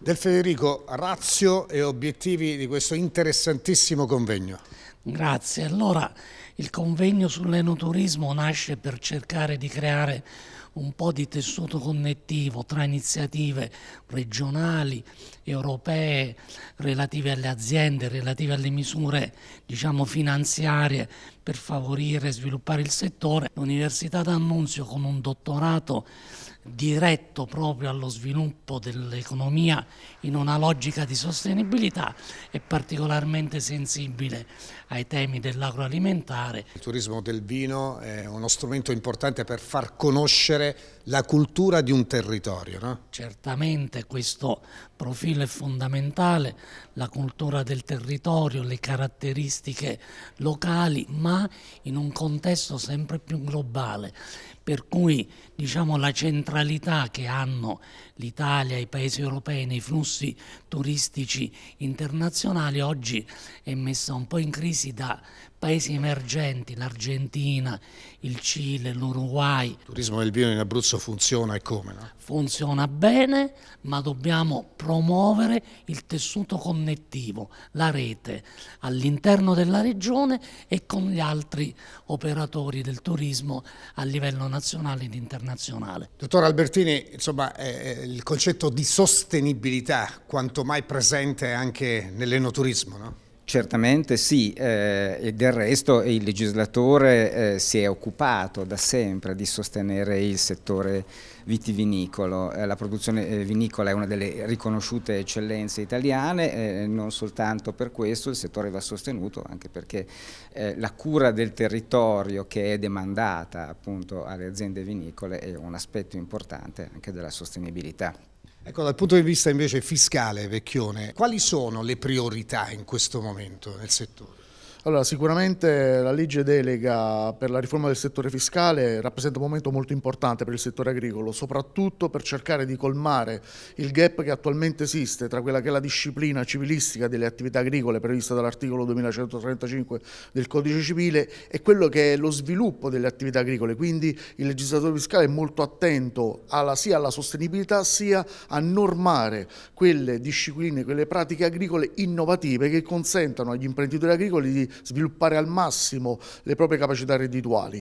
Del Federico, razio e obiettivi di questo interessantissimo convegno. Grazie. Allora, il convegno sull'enoturismo nasce per cercare di creare un po' di tessuto connettivo tra iniziative regionali, europee, relative alle aziende, relative alle misure diciamo, finanziarie per favorire e sviluppare il settore. L'Università d'Annunzio con un dottorato diretto proprio allo sviluppo dell'economia in una logica di sostenibilità è particolarmente sensibile ai temi dell'agroalimentare. Il turismo del vino è uno strumento importante per far conoscere la cultura di un territorio. No? Certamente questo profilo è fondamentale, la cultura del territorio, le caratteristiche locali, ma in un contesto sempre più globale per cui diciamo, la centralità che hanno l'Italia, e i paesi europei nei flussi turistici internazionali oggi è messa un po' in crisi da paesi emergenti, l'Argentina, il Cile, l'Uruguay. Il turismo del vino in Abruzzo funziona e come? No? Funziona bene, ma dobbiamo promuovere il tessuto connettivo, la rete all'interno della regione e con gli altri operatori del turismo a livello nazionale nazionale ed internazionale. Dottor Albertini, insomma, eh, il concetto di sostenibilità quanto mai presente anche nell'enoturismo, no? Certamente sì, eh, e del resto il legislatore eh, si è occupato da sempre di sostenere il settore vitivinicolo. Eh, la produzione eh, vinicola è una delle riconosciute eccellenze italiane, eh, non soltanto per questo il settore va sostenuto, anche perché eh, la cura del territorio che è demandata appunto alle aziende vinicole è un aspetto importante anche della sostenibilità. Ecco, dal punto di vista invece fiscale, Vecchione, quali sono le priorità in questo momento nel settore? Allora, sicuramente la legge delega per la riforma del settore fiscale rappresenta un momento molto importante per il settore agricolo, soprattutto per cercare di colmare il gap che attualmente esiste tra quella che è la disciplina civilistica delle attività agricole prevista dall'articolo 2135 del Codice Civile e quello che è lo sviluppo delle attività agricole. Quindi il legislatore fiscale è molto attento alla, sia alla sostenibilità sia a normare quelle discipline, quelle pratiche agricole innovative che consentano agli imprenditori agricoli di sviluppare al massimo le proprie capacità reddituali.